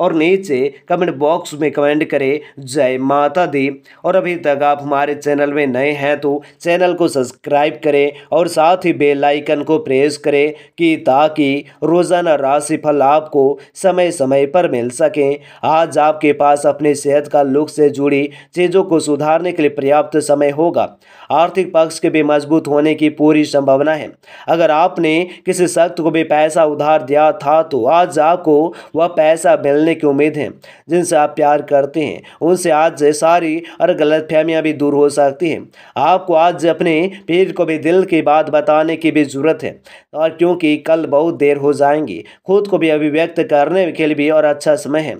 और नीचे comment box में कमेंट करें जय माता दी और अभी तक आप हमारे चैनल में नए हैं तो चैनल को सब्सक्राइब करें और साथ ही बेल आइकन को प्रेस करें कि ताकि रोज़ाना राशिफल आपको समय समय पर मिल सकें आज आपके पास अपने सेहत का लुक से जुड़ी चीज़ों को सुधारने के लिए पर्याप्त समय होगा आर्थिक पक्ष के भी मजबूत होने की पूरी संभावना है अगर आपने किसी शख्स को भी पैसा उधार दिया था तो आज आपको वह पैसा मिलने मिलने की उम्मीद है जिनसे आप प्यार करते हैं उनसे आज से सारी और गलत फहमियाँ भी दूर हो सकती हैं आपको आज अपने पीर को भी दिल की बात बताने की भी ज़रूरत है और क्योंकि कल बहुत देर हो जाएंगी खुद को भी अभिव्यक्त करने के लिए भी और अच्छा समय है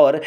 और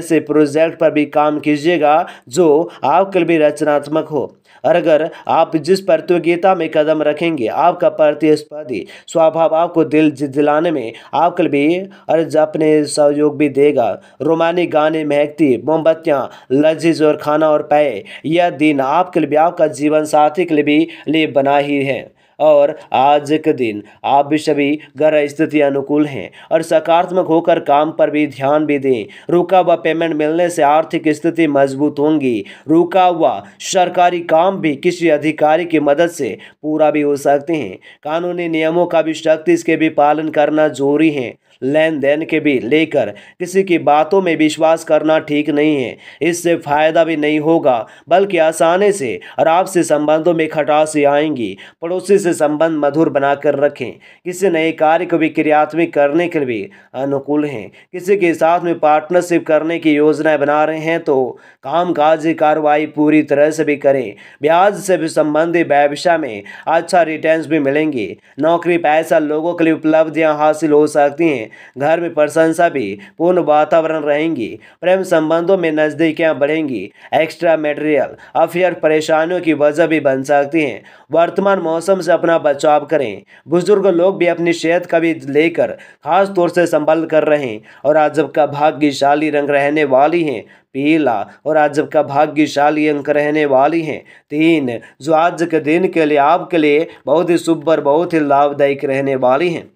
ऐसे प्रोजेक्ट पर भी काम कीजिएगा जो आपके लिए भी रचनात्मक हो और अगर आप जिस प्रतियोगिता में कदम रखेंगे आपका प्रतिस्पर्धी स्वभाव आपको दिल दिलाने में आपके लिए भी और अपने सहयोग लोग भी देगा रोमानी गाने महकती मोमबत्तियाँ लजीज और खाना और पाए यह दिन आपके लिए भी आपका जीवन साथी के लिए भी लिए बना ही है और आज के दिन आप भी सभी ग्रह स्थिति अनुकूल हैं और सकारात्मक होकर काम पर भी ध्यान भी दें रुका हुआ पेमेंट मिलने से आर्थिक स्थिति मजबूत होंगी रुका हुआ सरकारी काम भी किसी अधिकारी की मदद से पूरा भी हो सकते हैं कानूनी नियमों का भी शक्ति इसके भी पालन करना जरूरी है लेन देन के भी लेकर किसी की बातों में विश्वास करना ठीक नहीं है इससे फायदा भी नहीं होगा बल्कि आसानी से और आपसे संबंधों में खटास आएंगी पड़ोसी से से संबंध मधुर बनाकर रखें किसी नए कार्य को भी क्रियात्मक करने के लिए अनुकूल हैं किसी के साथ में पार्टनरशिप करने की योजनाएं बना रहे हैं तो काम काज की कार्रवाई पूरी तरह से भी करें ब्याज से भी संबंधित व्यवसाय में अच्छा रिटर्न भी मिलेंगे नौकरी पैसा लोगों के लिए उपलब्धियाँ हासिल हो सकती हैं घर में प्रशंसा भी पूर्ण वातावरण रहेंगी प्रेम संबंधों में नज़दीकियाँ बढ़ेंगी एक्स्ट्रा मेटेरियल अफेयर परेशानियों की वजह भी बन सकती हैं वर्तमान मौसम से अपना बचाव करें बुजुर्ग लोग भी अपनी सेहत का भी लेकर खास तौर से संभाल कर रहे हैं और आजब का भाग्यशाली रंग रहने वाली हैं पीला और आज का भाग्यशाली अंक रहने वाली हैं तीन जो आज के दिन के लिए आपके लिए बहुत ही शुभ और बहुत ही लाभदायक रहने वाली हैं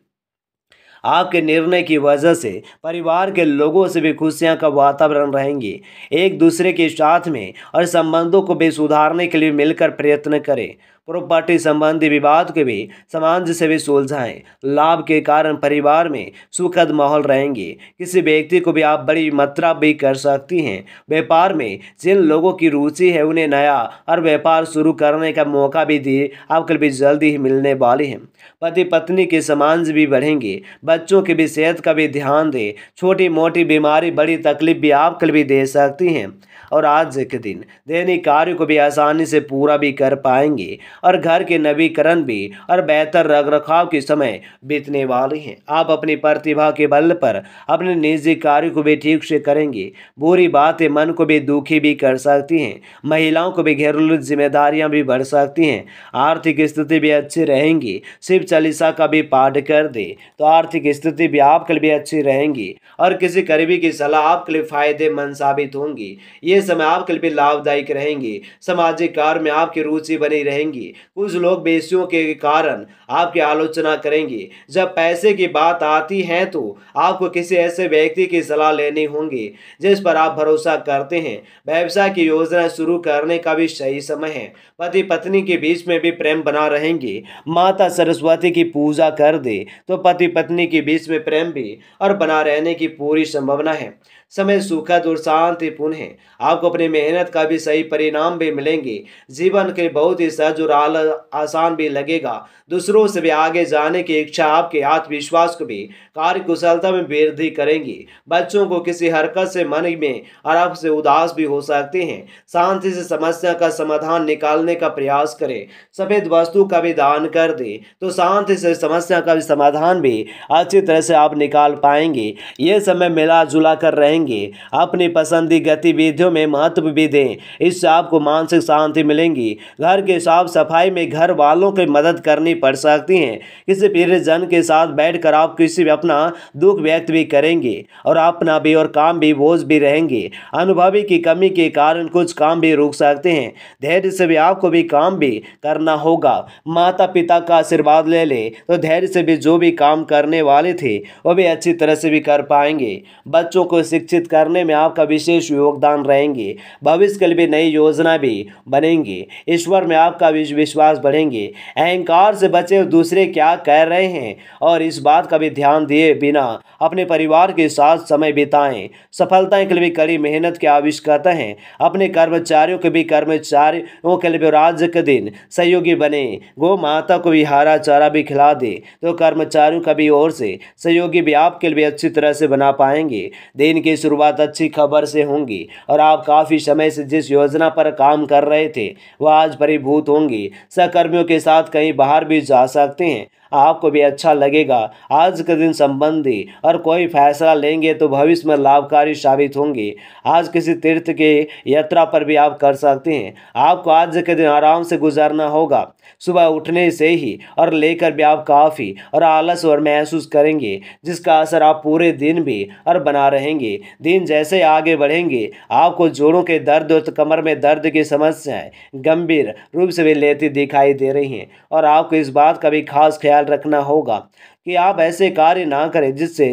आपके निर्णय की वजह से परिवार के लोगों से भी खुशियां का वातावरण रहेंगे एक दूसरे के साथ में और संबंधों को भी सुधारने के लिए मिलकर प्रयत्न करें प्रॉपर्टी संबंधी विवाद के भी समाज से भी सुलझाएं लाभ के कारण परिवार में सुखद माहौल रहेंगे किसी व्यक्ति को भी आप बड़ी मात्रा भी कर सकती हैं व्यापार में जिन लोगों की रुचि है उन्हें नया और व्यापार शुरू करने का मौका भी दिए आपको भी जल्दी ही मिलने वाले हैं पति पत्नी के समाज भी बढ़ेंगे बच्चों की भी सेहत का भी ध्यान दें छोटी मोटी बीमारी बड़ी तकलीफ भी आपको भी दे सकती हैं और आज के दिन दैनिक कार्य को भी आसानी से पूरा भी कर पाएंगे और घर के नवीकरण भी और बेहतर रख रखाव के समय बीतने वाले हैं आप अपनी प्रतिभा के बल पर अपने निजी कार्य को भी ठीक से करेंगे बुरी बातें मन को भी दुखी भी कर सकती हैं महिलाओं को भी घरेलू जिम्मेदारियाँ भी बढ़ सकती हैं आर्थिक स्थिति भी अच्छी रहेंगी शिव चालीसा का भी पाठ कर दे तो आर्थिक स्थिति भी आपके लिए अच्छी रहेंगी और किसी करीबी की सलाह आपके लिए फायदेमंद साबित होंगी ये समय आपके लिए लाभदायक रहेंगे सामाजिक कार्य में आपकी रुचि बनी रहेंगी कुछ लोग बेसियों के कारण आपकी आलोचना करेंगे जब पैसे की बात आती है तो आपको किसी ऐसे व्यक्ति की सलाह लेनी होंगी जिस पर आप भरोसा करते हैं व्यवसाय की योजना शुरू करने का भी सही समय है पति पत्नी के बीच में भी प्रेम बना रहेंगे माता सरस्वती की पूजा कर दे तो पति पत्नी के बीच में प्रेम भी और बना रहने की पूरी संभावना है समय सुखद और शांतिपूर्ण है आपको अपनी मेहनत का भी सही परिणाम भी मिलेंगे जीवन के बहुत ही सहज और आसान भी लगेगा दूसरों से भी आगे जाने की इच्छा आपके आत्मविश्वास को भी कार्य कुशलता में वृद्धि करेंगी बच्चों को किसी हरकत से मन में और आपसे उदास भी हो सकते हैं शांति से समस्या का समाधान निकालने का प्रयास करें सफेद वस्तु का भी दान कर दे तो शांति से समस्या का भी समाधान भी अच्छी तरह से आप निकाल पाएंगे ये समय मिला जुला कर रहेंगे अपनी पसंदी गतिविधियों में महत्व भी दें इससे आपको मानसिक शांति मिलेंगी घर के साफ सफाई में घर वालों की मदद करनी पड़ सकती है किसी जन के साथ बैठकर आप किसी भी अपना दुख व्यक्त भी करेंगे और अपना भी और काम भी बोझ भी रहेंगे अनुभवी की कमी के कारण कुछ काम भी रुक सकते हैं धैर्य से भी आपको भी काम भी करना होगा माता पिता का आशीर्वाद ले ले तो धैर्य से भी जो भी काम करने वाले थे वो भी अच्छी तरह से भी कर पाएंगे बच्चों को शिक्षित करने में आपका विशेष योगदान रहेगा जाएंगे भविष्य के लिए नई योजना भी बनेंगी ईश्वर में आपका विश्वास बढ़ेंगे अहंकार से बचे दूसरे क्या कह रहे हैं और इस बात का भी ध्यान दिए बिना अपने परिवार के साथ समय बिताएं सफलताएं के लिए कड़ी मेहनत की आवश्यकता है अपने कर्मचारियों के भी कर्मचारियों के लिए राज्य के दिन सहयोगी बने गो माता को भी हरा चारा भी खिला दे तो कर्मचारियों का भी ओर से सहयोगी भी आपके लिए अच्छी तरह से बना पाएंगे दिन की शुरुआत अच्छी खबर से होंगी और आप आप काफ़ी समय से जिस योजना पर काम कर रहे थे वह आज परिभूत होंगी सहकर्मियों के साथ कहीं बाहर भी जा सकते हैं आपको भी अच्छा लगेगा आज के दिन संबंधी और कोई फैसला लेंगे तो भविष्य में लाभकारी साबित होंगे आज किसी तीर्थ के यात्रा पर भी आप कर सकते हैं आपको आज के दिन आराम से गुजारना होगा सुबह उठने से ही और लेकर भी आप काफ़ी और आलस और महसूस करेंगे जिसका असर आप पूरे दिन भी और बना रहेंगे दिन जैसे आगे बढ़ेंगे आपको जोड़ों के दर्द और कमर में दर्द की समस्याएं गंभीर रूप से भी लेती दिखाई दे रही हैं और आपको इस बात का भी खास ख्याल ख्याल रखना होगा कि आप ऐसे कार्य ना करें जिससे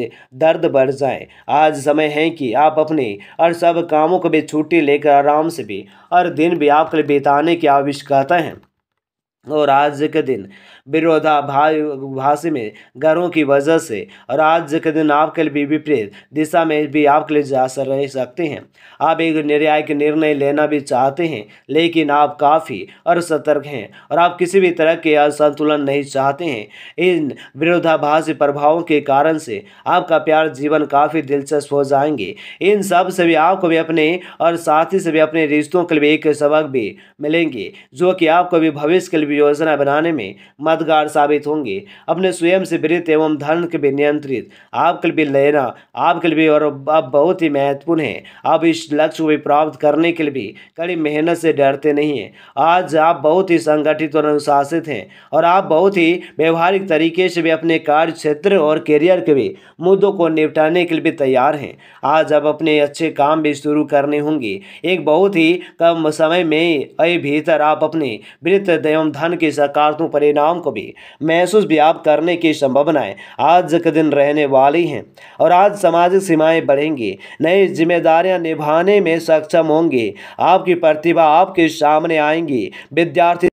दर्द बढ़ जाए आज समय है कि आप अपने और सब कामों को भी छुट्टी लेकर आराम से भी और दिन भी लिए बिताने की आवश्यकता है और आज के दिन भाषी में घरों की वजह से और आज के दिन आपके लिए भी विपरीत दिशा में भी आपके लिए जा रह सकते हैं आप एक न्यायिक निर्णय लेना भी चाहते हैं लेकिन आप काफ़ी और सतर्क हैं और आप किसी भी तरह के असंतुलन नहीं चाहते हैं इन विरोधाभासी प्रभावों के कारण से आपका प्यार जीवन काफ़ी दिलचस्प हो जाएंगे इन सब से भी आपको भी अपने और साथी से भी अपने रिश्तों के लिए एक सबक भी मिलेंगे जो कि आपको भी भविष्य के लिए भी योजना बनाने में मददगार साबित होंगे अपने स्वयं से विरित एवं धन के भी नियंत्रित आपके लिए लेना आपके लिए और अब बहुत ही महत्वपूर्ण है आप इस लक्ष्य को भी प्राप्त करने के लिए भी कड़ी मेहनत से डरते नहीं हैं आज आप बहुत ही संगठित और अनुशासित हैं और आप बहुत ही व्यवहारिक तरीके से भी अपने कार्य क्षेत्र और करियर के भी मुद्दों को निपटाने के लिए भी तैयार हैं आज आप अपने अच्छे काम भी शुरू करने होंगे एक बहुत ही कम समय में अभी भीतर आप अपने वृत्त एवं धन के सकारात्मक परिणाम को भी महसूस भी आप करने की संभावनाएं आज के दिन रहने वाली हैं और आज सामाजिक सीमाएं बढ़ेंगी नई जिम्मेदारियां निभाने में सक्षम होंगी आपकी प्रतिभा आपके सामने आएंगी विद्यार्थी